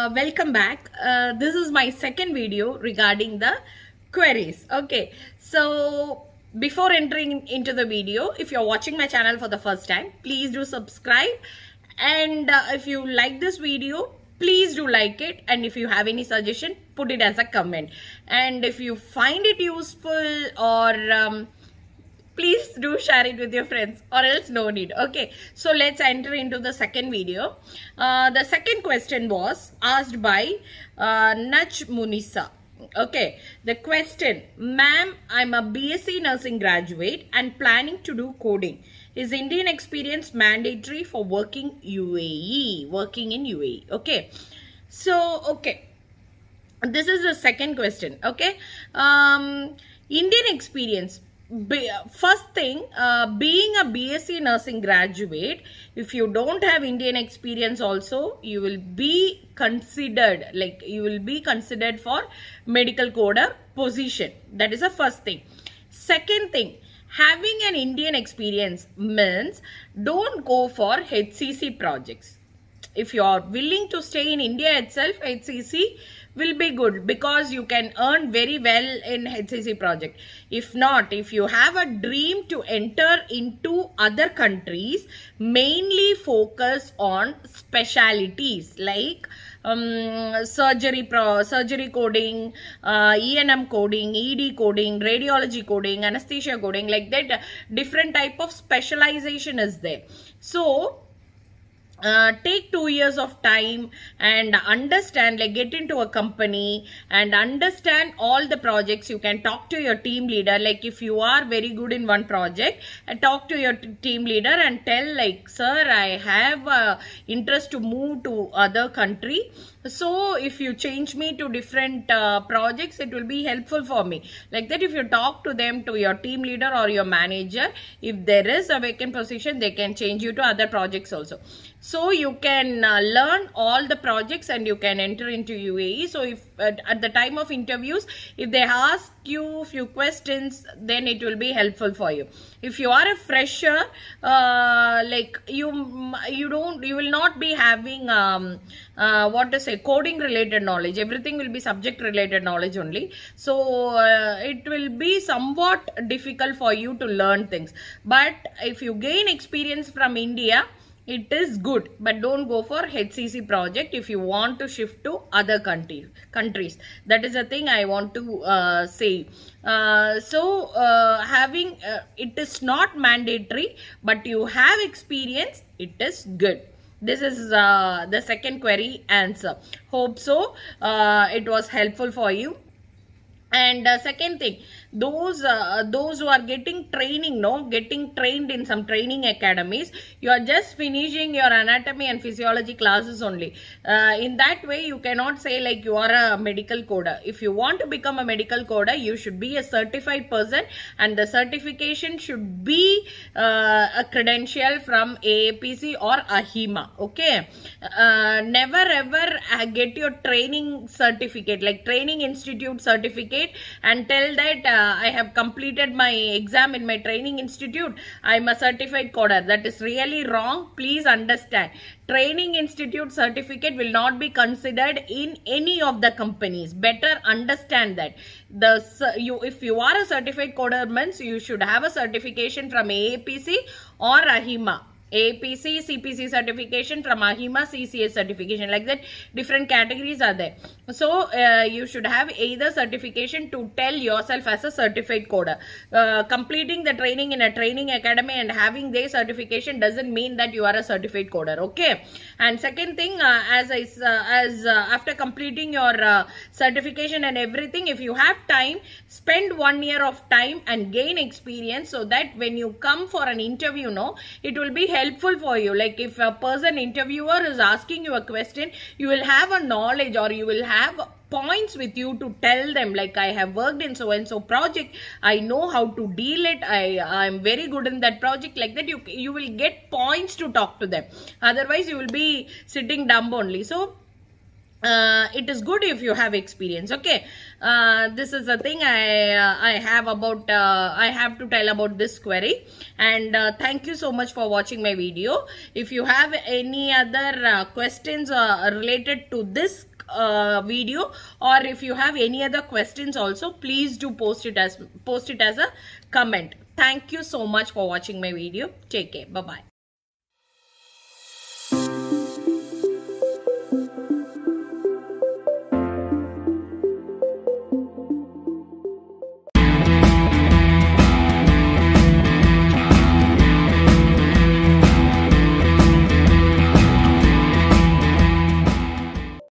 uh, welcome back. Uh, this is my second video regarding the queries. Okay, so before entering into the video, if you're watching my channel for the first time, please do subscribe. And uh, if you like this video, please do like it. And if you have any suggestion, put it as a comment. And if you find it useful or um, please do share it with your friends or else no need okay so let's enter into the second video uh, the second question was asked by uh, Naj Munisa okay the question ma'am i'm a bsc nursing graduate and planning to do coding is indian experience mandatory for working uae working in uae okay so okay this is the second question okay um indian experience first thing uh, being a bsc nursing graduate if you don't have indian experience also you will be considered like you will be considered for medical coder position that is the first thing second thing having an indian experience means don't go for hcc projects if you are willing to stay in india itself hcc will be good because you can earn very well in HCC project. If not, if you have a dream to enter into other countries, mainly focus on specialities like um, surgery pro, surgery coding, uh, ENM coding, ED coding, radiology coding, anesthesia coding, like that different type of specialization is there. So, uh, take two years of time and understand like get into a company and understand all the projects you can talk to your team leader like if you are very good in one project uh, talk to your team leader and tell like sir i have interest to move to other country so if you change me to different uh, projects it will be helpful for me like that if you talk to them to your team leader or your manager if there is a vacant position they can change you to other projects also so you can uh, learn all the projects and you can enter into UAE so if at the time of interviews if they ask you few questions then it will be helpful for you if you are a fresher uh, like you you don't you will not be having um, uh, what to say coding related knowledge everything will be subject related knowledge only so uh, it will be somewhat difficult for you to learn things but if you gain experience from India it is good but don't go for HCC project if you want to shift to other country, countries that is the thing I want to uh, say uh, so uh, having uh, it is not mandatory but you have experience it is good this is uh, the second query answer hope so uh, it was helpful for you and second thing those uh, those who are getting training no getting trained in some training academies you are just finishing your anatomy and physiology classes only uh, in that way you cannot say like you are a medical coder if you want to become a medical coder you should be a certified person and the certification should be uh, a credential from AAPC or AHIMA okay uh, never ever uh, get your training certificate like training institute certificate and tell that uh, uh, I have completed my exam in my training institute. I'm a certified coder. That is really wrong. Please understand. Training institute certificate will not be considered in any of the companies. Better understand that. The you If you are a certified coder means you should have a certification from AAPC or AHIMA APC, CPC certification, from AHIMA, CCA certification. Like that, different categories are there. So, uh, you should have either certification to tell yourself as a certified coder. Uh, completing the training in a training academy and having their certification doesn't mean that you are a certified coder. Okay. And second thing, uh, as I, uh, as uh, after completing your uh, certification and everything, if you have time, spend one year of time and gain experience so that when you come for an interview, no, it will be helpful helpful for you like if a person interviewer is asking you a question you will have a knowledge or you will have points with you to tell them like i have worked in so and so project i know how to deal it i i'm very good in that project like that you you will get points to talk to them otherwise you will be sitting dumb only so uh, it is good if you have experience okay uh, this is the thing i uh, i have about uh, i have to tell about this query and uh, thank you so much for watching my video if you have any other uh, questions related to this video or if you have any other questions also please do post it as post it as a comment thank you so much for watching my video take care bye bye